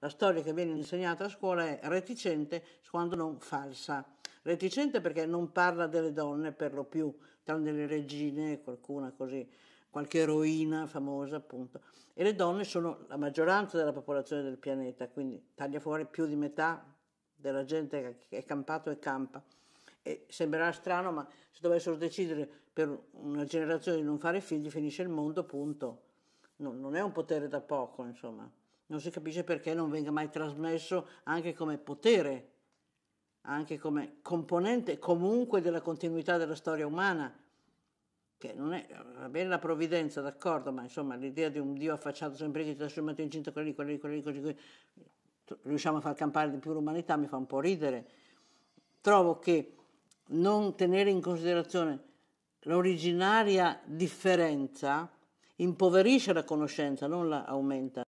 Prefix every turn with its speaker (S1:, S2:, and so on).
S1: La storia che viene insegnata a scuola è reticente, quando non falsa. Reticente perché non parla delle donne per lo più, tranne le regine, qualcuna così, qualche eroina famosa appunto. E le donne sono la maggioranza della popolazione del pianeta, quindi taglia fuori più di metà della gente che è campato e campa. E sembrerà strano, ma se dovessero decidere per una generazione di non fare figli, finisce il mondo, punto. No, non è un potere da poco, insomma. Non si capisce perché non venga mai trasmesso anche come potere, anche come componente comunque della continuità della storia umana, che non è, va bene la provvidenza, d'accordo, ma insomma l'idea di un Dio affacciato sempre lì, trasformato in cinto, quelli, quelli, quelli, così, così, riusciamo a far campare di più l'umanità, mi fa un po' ridere. Trovo che non tenere in considerazione l'originaria differenza impoverisce la conoscenza, non la aumenta.